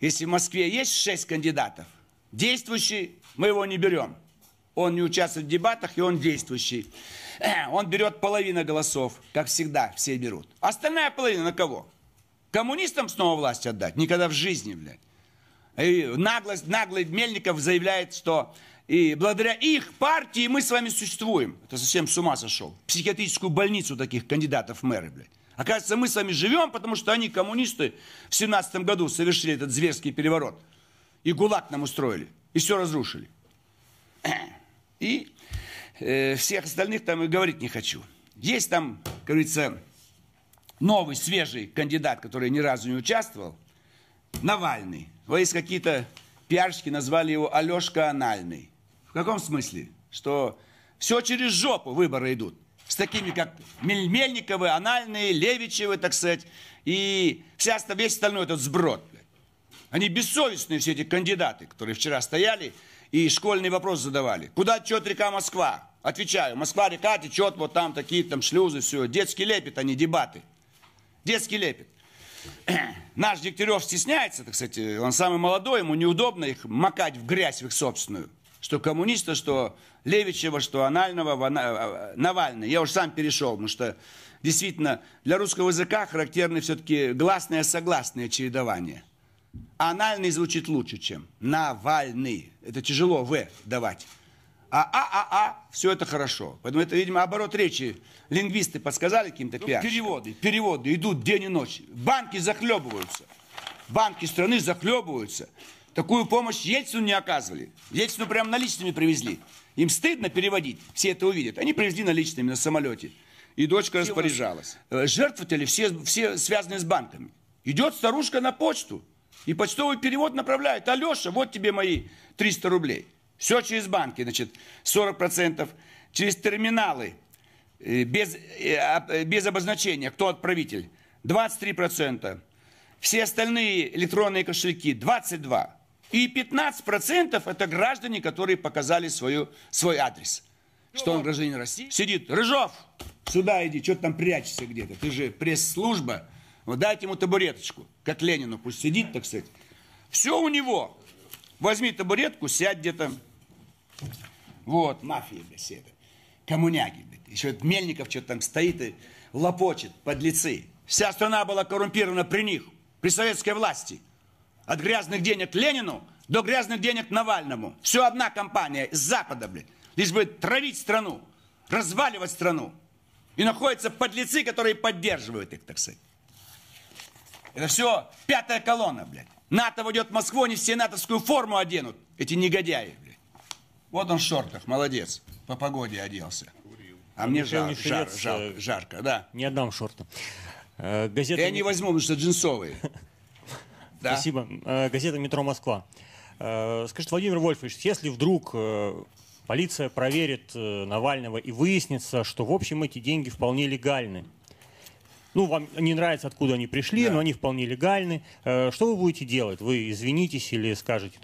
Если в Москве есть шесть кандидатов, действующий, мы его не берем. Он не участвует в дебатах, и он действующий. Э, он берет половину голосов, как всегда, все берут. Остальная половина на кого? Коммунистам снова власть отдать? Никогда в жизни, блядь. И наглость, наглый Мельников заявляет, что и благодаря их партии мы с вами существуем. Это совсем с ума сошел. Психиатрическую больницу таких кандидатов в мэры, блядь. Оказывается, мы с вами живем, потому что они, коммунисты, в 17 году совершили этот зверский переворот. И ГУЛАГ нам устроили. И все разрушили. И э, всех остальных там и говорить не хочу. Есть там, как говорится, новый, свежий кандидат, который ни разу не участвовал, Навальный. Вот есть какие-то пиарщики, назвали его Алешка Анальный. В каком смысле? Что все через жопу выборы идут с такими, как Мельниковы, Анальные, Левичевы, так сказать, и вся, весь остальной этот сброд. Они бессовестные все эти кандидаты, которые вчера стояли и школьный вопрос задавали. Куда течет река Москва? Отвечаю, Москва-река течет, вот там такие там шлюзы, все. Детский лепет, а не дебаты. Детский лепет. Наш Дегтярев стесняется, так сказать, он самый молодой, ему неудобно их макать в грязь в их собственную что коммуниста, что Левичева, что Анального, э, э, Навального. Я уже сам перешел, потому что действительно для русского языка характерны все-таки гласное согласное чередование. А анальный звучит лучше, чем Навальный. Это тяжело В давать. А А, А, А, все это хорошо. Поэтому это, видимо, оборот речи. Лингвисты подсказали каким-то ну, пиар. Переводы, переводы идут день и ночь. Банки захлебываются. Банки страны захлебываются. Такую помощь Ельцину не оказывали. Ельцину прям наличными привезли. Им стыдно переводить, все это увидят. Они привезли наличными на самолете. И дочка все распоряжалась. Э, жертвователи все, все связаны с банками. Идет старушка на почту. И почтовый перевод направляет. Алеша, вот тебе мои 300 рублей. Все через банки, значит, 40%. Через терминалы, э, без, э, без обозначения, кто отправитель, 23%. Все остальные электронные кошельки 22%. И 15% это граждане, которые показали свою, свой адрес. Что он гражданин России. Сидит, Рыжов, сюда иди, что ты там прячешься где-то, ты же пресс-служба. Вот дайте ему табуреточку, как Ленину, пусть сидит, так сказать. Все у него. Возьми табуретку, сядь где-то. Вот, мафия, блядь, все это. Коммуняги, блядь. Еще этот Мельников что-то там стоит и лопочет, подлецы. Вся страна была коррумпирована при них, при советской власти. От грязных денег Ленину до грязных денег Навальному. Все одна компания с Запада, блядь, Лишь бы травить страну, разваливать страну. И находятся подлецы, которые поддерживают их, так сказать. Это все пятая колонна, блядь. НАТО войдет в Москву, они все натовскую форму оденут. Эти негодяи, блядь. Вот он в шортах, молодец. По погоде оделся. А мне жар, жар, жар, жарко, да. Не отдам шорты. Э, газеты. Я не возьму, потому что джинсовые. Да. Спасибо. Э, газета «Метро Москва». Э, скажите, Владимир Вольфович, если вдруг э, полиция проверит Навального и выяснится, что, в общем, эти деньги вполне легальны, ну, вам не нравится, откуда они пришли, да. но они вполне легальны. Что вы будете делать? Вы извинитесь или скажете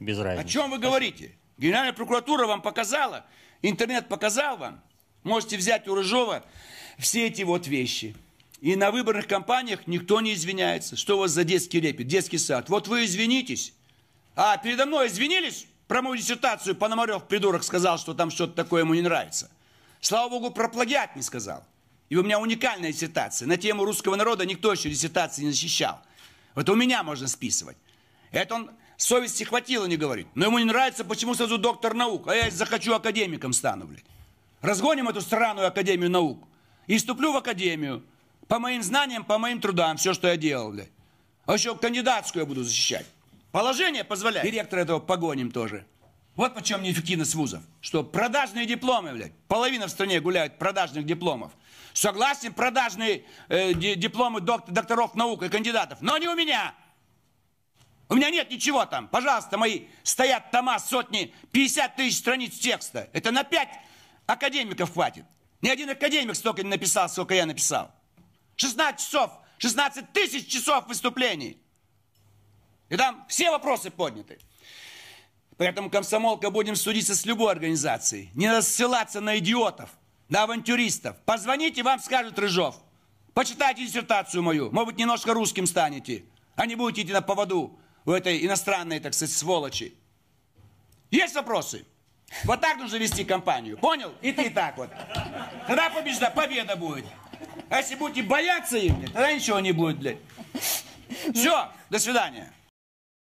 без разницы? О чем вы говорите? Генеральная прокуратура вам показала, интернет показал вам. Можете взять у Рыжова все эти вот вещи. И на выборных кампаниях никто не извиняется. Что у вас за детский репет, детский сад? Вот вы извинитесь. А передо мной извинились? Про мою диссертацию Пономарев, придурок, сказал, что там что-то такое ему не нравится. Слава богу, про плагиат не сказал. И у меня уникальная диссертация. На тему русского народа никто еще диссертации не защищал. Это у меня можно списывать. Это он совести хватило не говорит. Но ему не нравится, почему сразу доктор наук. А я захочу академиком стану, блядь. Разгоним эту странную академию наук. И вступлю в академию. По моим знаниям, по моим трудам, все, что я делал. Блядь. А еще кандидатскую я буду защищать. Положение позволяет. Директора этого погоним тоже. Вот почему неэффективность вузов. Что продажные дипломы, блядь. Половина в стране гуляет продажных дипломов. Согласен, продажные э, дипломы док докторов наук и кандидатов. Но не у меня. У меня нет ничего там. Пожалуйста, мои стоят тома сотни, 50 тысяч страниц текста. Это на 5 академиков хватит. Ни один академик столько не написал, сколько я написал. 16 часов, 16 тысяч часов выступлений. И там все вопросы подняты. Поэтому, комсомолка, будем судиться с любой организацией. Не рассылаться на идиотов, на авантюристов. Позвоните, вам скажет Рыжов. Почитайте диссертацию мою. Может быть, немножко русским станете. А не будете идти на поводу у этой иностранной, так сказать, сволочи. Есть вопросы? Вот так нужно вести компанию. Понял? И ты так вот. Тогда побежда, победа будет. А если будете бояться их, тогда ничего не будет, блядь. Все, до свидания.